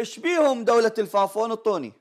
اشبيهم دولة الفافون الطوني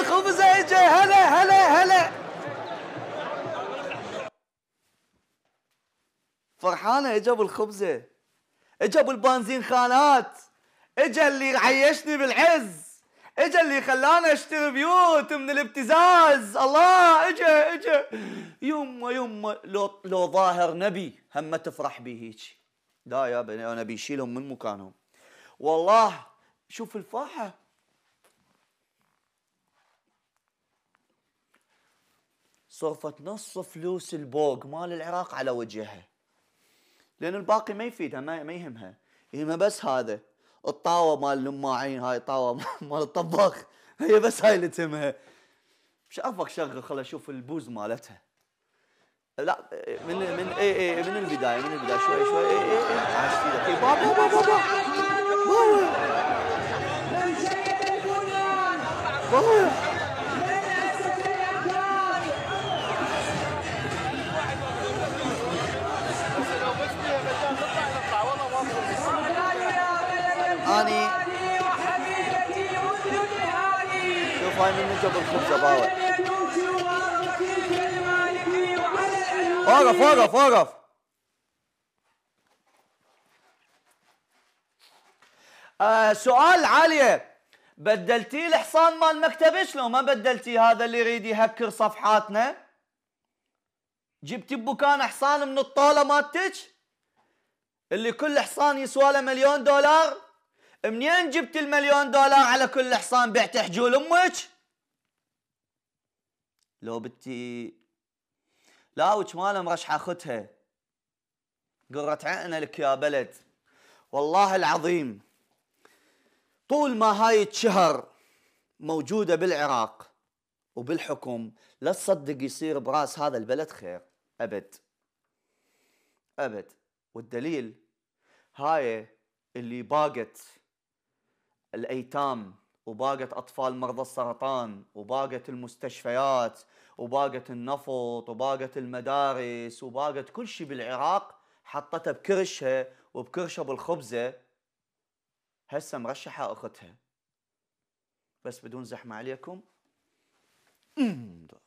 الخبز اجى هلا هلا هلا فرحانه اجى بالخبزه اجى بالبنزين خانات اجى اللي عيشني بالعز اجى اللي خلاني اشتري بيوت من الابتزاز الله اجى اجى يما يما لو لو ظاهر نبي هم تفرح به هيك لا يا بني انا بيشيلهم من مكانهم والله شوف الفاحه صرفت نص فلوس البوق مال العراق على وجهها لان الباقي ما يفيدها ما, يهمها يهمها بس هذا الطاوه مال اللماعين هاي الطاوه مال الطباخ هي بس هاي اللي تهمها شافك شغل خل اشوف البوز مالتها لا من من اي اي من البدايه من البدايه شوي شوي اي اي اي عاش إيه، بابا بابا بابا اني شوف هاي من جاب الخبزه باوع وقف وقف وقف آه سؤال عاليه بدلتي الحصان مال مكتبش لو ما بدلتي هذا اللي يريد يهكر صفحاتنا جبتي بمكان حصان من الطالة مالتك اللي كل حصان يسوى له مليون دولار منين جبت المليون دولار على كل حصان بعت حجول امك لو بتي لا وش ماله مرشحه اختها قرت عقنا لك يا بلد والله العظيم طول ما هاي الشهر موجوده بالعراق وبالحكم لا تصدق يصير براس هذا البلد خير ابد ابد والدليل هاي اللي باقت الايتام وباقه اطفال مرضى السرطان وباقه المستشفيات وباقه النفط وباقه المدارس وباقه كل شيء بالعراق حطته بكرشها وبكرشه بالخبزه هسه مرشحه اختها بس بدون زحمه عليكم أمم.